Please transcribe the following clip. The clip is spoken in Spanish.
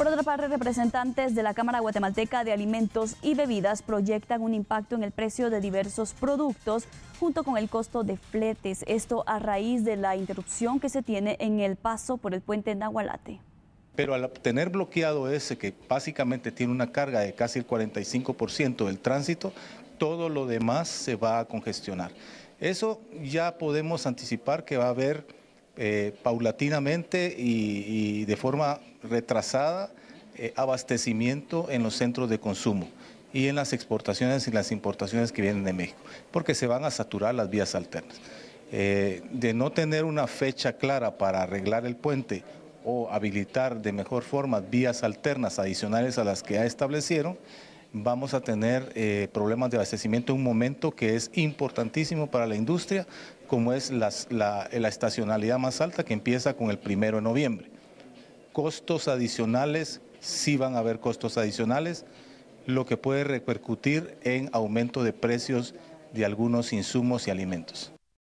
Por otra parte, representantes de la Cámara Guatemalteca de Alimentos y Bebidas proyectan un impacto en el precio de diversos productos junto con el costo de fletes. Esto a raíz de la interrupción que se tiene en el paso por el puente Nahualate. Pero al tener bloqueado ese, que básicamente tiene una carga de casi el 45% del tránsito, todo lo demás se va a congestionar. Eso ya podemos anticipar que va a haber eh, paulatinamente y, de forma retrasada eh, abastecimiento en los centros de consumo y en las exportaciones y las importaciones que vienen de México, porque se van a saturar las vías alternas. Eh, de no tener una fecha clara para arreglar el puente o habilitar de mejor forma vías alternas adicionales a las que ya establecieron, vamos a tener eh, problemas de abastecimiento en un momento que es importantísimo para la industria, como es la, la estacionalidad más alta que empieza con el primero de noviembre. Costos adicionales, sí van a haber costos adicionales, lo que puede repercutir en aumento de precios de algunos insumos y alimentos.